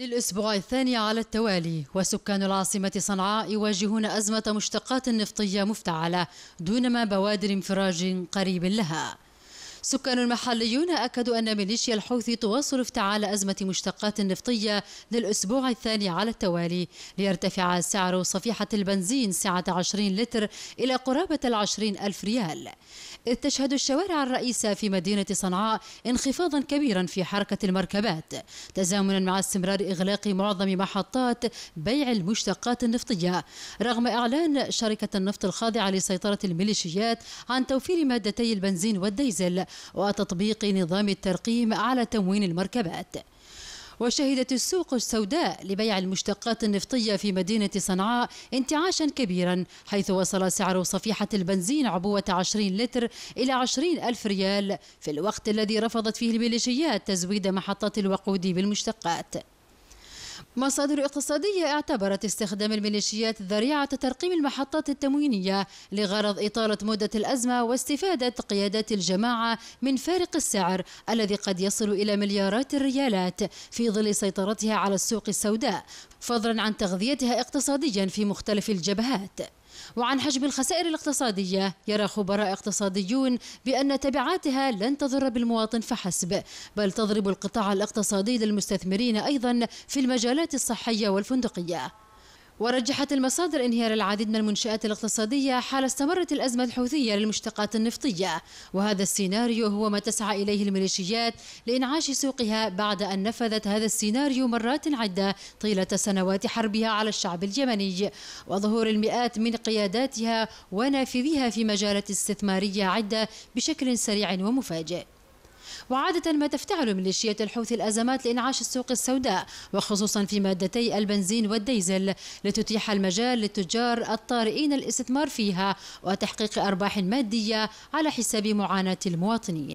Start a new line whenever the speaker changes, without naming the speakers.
للأسبوع الثاني على التوالي وسكان العاصمة صنعاء يواجهون أزمة مشتقات نفطية مفتعلة دونما بوادر انفراج قريب لها سكان محليون أكدوا أن ميليشيا الحوثي تواصل افتعال أزمة مشتقات نفطية للأسبوع الثاني على التوالي ليرتفع سعر صفيحة البنزين سعة 20 لتر إلى قرابة العشرين ألف ريال إذ تشهد الشوارع الرئيسة في مدينة صنعاء انخفاضا كبيرا في حركة المركبات تزامنا مع استمرار إغلاق معظم محطات بيع المشتقات النفطية رغم إعلان شركة النفط الخاضعة لسيطرة الميليشيات عن توفير مادتي البنزين والديزل وتطبيق نظام الترقيم على تموين المركبات وشهدت السوق السوداء لبيع المشتقات النفطية في مدينة صنعاء انتعاشا كبيرا حيث وصل سعر صفيحة البنزين عبوة 20 لتر إلى 20 ألف ريال في الوقت الذي رفضت فيه الميليشيات تزويد محطات الوقود بالمشتقات مصادر اقتصادية اعتبرت استخدام الميليشيات ذريعة ترقيم المحطات التموينية لغرض إطالة مدة الأزمة واستفادة قيادات الجماعة من فارق السعر الذي قد يصل إلى مليارات الريالات في ظل سيطرتها على السوق السوداء فضلا عن تغذيتها اقتصاديا في مختلف الجبهات وعن حجم الخسائر الاقتصادية يرى خبراء اقتصاديون بأن تبعاتها لن تضر بالمواطن فحسب بل تضرب القطاع الاقتصادي للمستثمرين أيضا في المجالات الصحية والفندقية ورجحت المصادر انهيار العديد من المنشآت الاقتصادية حال استمرت الأزمة الحوثية للمشتقات النفطية وهذا السيناريو هو ما تسعى إليه الميليشيات لإنعاش سوقها بعد أن نفذت هذا السيناريو مرات عدة طيلة سنوات حربها على الشعب اليمني وظهور المئات من قياداتها ونافذيها في مجالات استثمارية عدة بشكل سريع ومفاجئ وعادة ما تفتعل ميليشيات الحوثي الأزمات لإنعاش السوق السوداء وخصوصا في مادتي البنزين والديزل لتتيح المجال للتجار الطارئين الاستثمار فيها وتحقيق أرباح مادية على حساب معاناة المواطنين